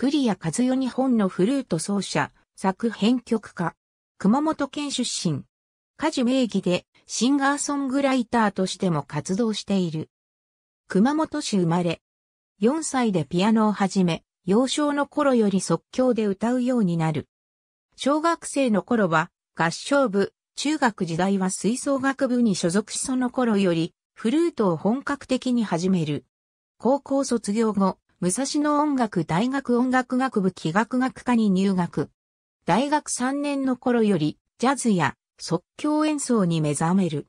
栗谷和代日本のフルート奏者、作編曲家。熊本県出身。家事名義でシンガーソングライターとしても活動している。熊本市生まれ。4歳でピアノを始め、幼少の頃より即興で歌うようになる。小学生の頃は合唱部、中学時代は吹奏楽部に所属しその頃よりフルートを本格的に始める。高校卒業後、武蔵野音楽大学音楽学部器楽学科に入学。大学3年の頃より、ジャズや即興演奏に目覚める。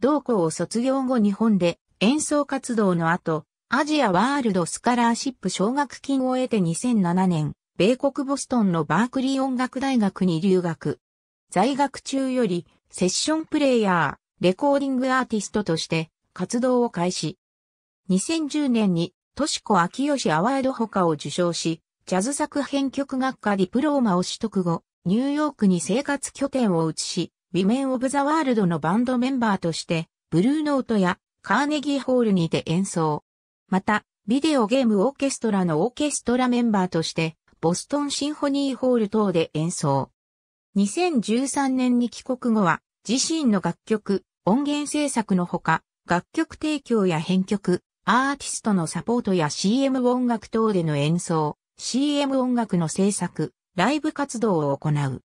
同校を卒業後日本で演奏活動の後、アジアワールドスカラーシップ奨学金を得て2007年、米国ボストンのバークリー音楽大学に留学。在学中より、セッションプレイヤー、レコーディングアーティストとして活動を開始。2010年にとしこ秋吉アワードほかを受賞し、ジャズ作編曲学科ディプローマを取得後、ニューヨークに生活拠点を移し、ウィメン・オブ・ザ・ワールドのバンドメンバーとして、ブルーノートやカーネギーホールにて演奏。また、ビデオゲームオーケストラのオーケストラメンバーとして、ボストンシンフォニーホール等で演奏。2013年に帰国後は、自身の楽曲、音源制作のほか、楽曲提供や編曲、アーティストのサポートや CM 音楽等での演奏、CM 音楽の制作、ライブ活動を行う。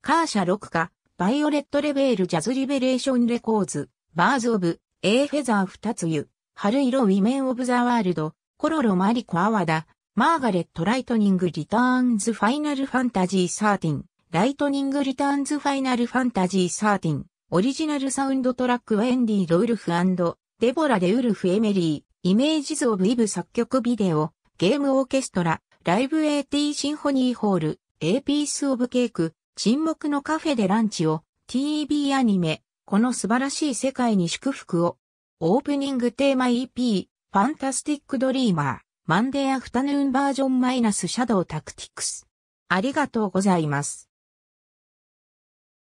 カーシャ6カ、バイオレットレベールジャズリベレーションレコーズ、バーズオブ、エーフェザー二つ湯、春色ウィメンオブザワールド、コロロマリコアワダ、マーガレットライトニングリターンズファイナルファンタジー13、ライトニングリターンズファイナルファンタジー13、オリジナルサウンドトラックウェンディ・ドウルフデボラ・デウルフ・エメリー、イメージズ・オブ・イブ作曲ビデオ、ゲームオーケストラ、ライブエティ・シンフォニーホール、A ピース・オブ・ケーク、沈黙のカフェでランチを、TV アニメ、この素晴らしい世界に祝福を、オープニングテーマ EP、ファンタスティック・ドリーマー、マンデー・アフタヌーンバージョンマイナスシャドウ・タクティクス。ありがとうございます。